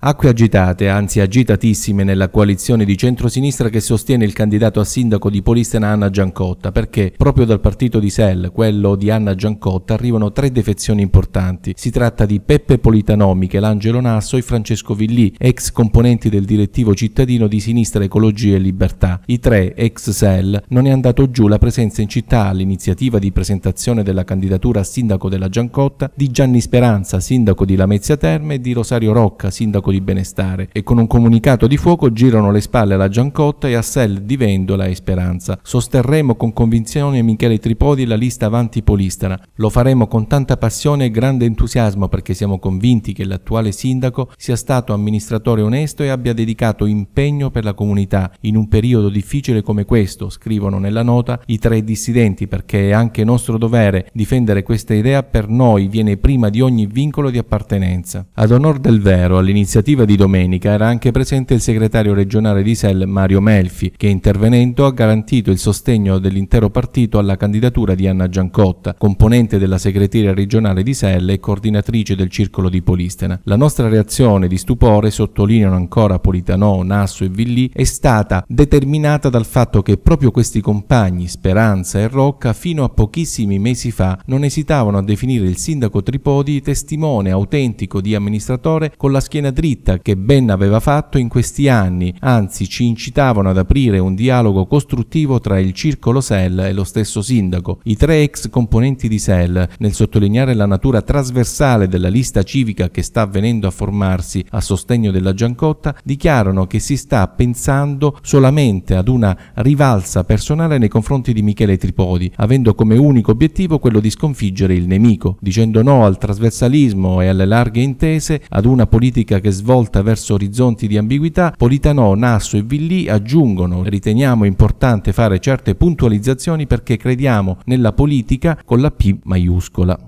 Acque agitate, anzi agitatissime nella coalizione di centrosinistra che sostiene il candidato a sindaco di Polistena Anna Giancotta, perché proprio dal partito di Sell, quello di Anna Giancotta, arrivano tre defezioni importanti. Si tratta di Peppe Politano, Michelangelo Nasso e Francesco Villì, ex componenti del direttivo cittadino di Sinistra Ecologia e Libertà. I tre, ex Sell, non è andato giù la presenza in città all'iniziativa di presentazione della candidatura a sindaco della Giancotta di Gianni Speranza, sindaco di Lamezia Terme, e di Rosario Rocca, sindaco fuoco di benestare e con un comunicato di fuoco girano le spalle alla Giancotta e a Sel di Vendola e Speranza. Sosterremo con convinzione Michele Tripodi la lista avanti polistara. Lo faremo con tanta passione e grande entusiasmo perché siamo convinti che l'attuale sindaco sia stato amministratore onesto e abbia dedicato impegno per la comunità in un periodo difficile come questo, scrivono nella nota i tre dissidenti perché è anche nostro dovere difendere questa idea per noi viene prima di ogni vincolo di appartenenza. Ad onor del vero, all'inizio iniziativa di domenica era anche presente il segretario regionale di SEL Mario Melfi, che intervenendo ha garantito il sostegno dell'intero partito alla candidatura di Anna Giancotta, componente della segreteria regionale di SEL e coordinatrice del circolo di Polistena. La nostra reazione di stupore, sottolineano ancora Politano, Nasso e Villì, è stata determinata dal fatto che proprio questi compagni, Speranza e Rocca, fino a pochissimi mesi fa non esitavano a definire il sindaco Tripodi testimone autentico di amministratore con la schiena dritta scritta che Ben aveva fatto in questi anni, anzi ci incitavano ad aprire un dialogo costruttivo tra il circolo SEL e lo stesso sindaco, i tre ex componenti di SEL, nel sottolineare la natura trasversale della lista civica che sta venendo a formarsi a sostegno della Giancotta, dichiarano che si sta pensando solamente ad una rivalsa personale nei confronti di Michele Tripodi, avendo come unico obiettivo quello di sconfiggere il nemico, dicendo no al trasversalismo e alle larghe intese, ad una politica che svolta verso orizzonti di ambiguità, Politano, Nasso e Villì aggiungono riteniamo importante fare certe puntualizzazioni perché crediamo nella politica con la P maiuscola.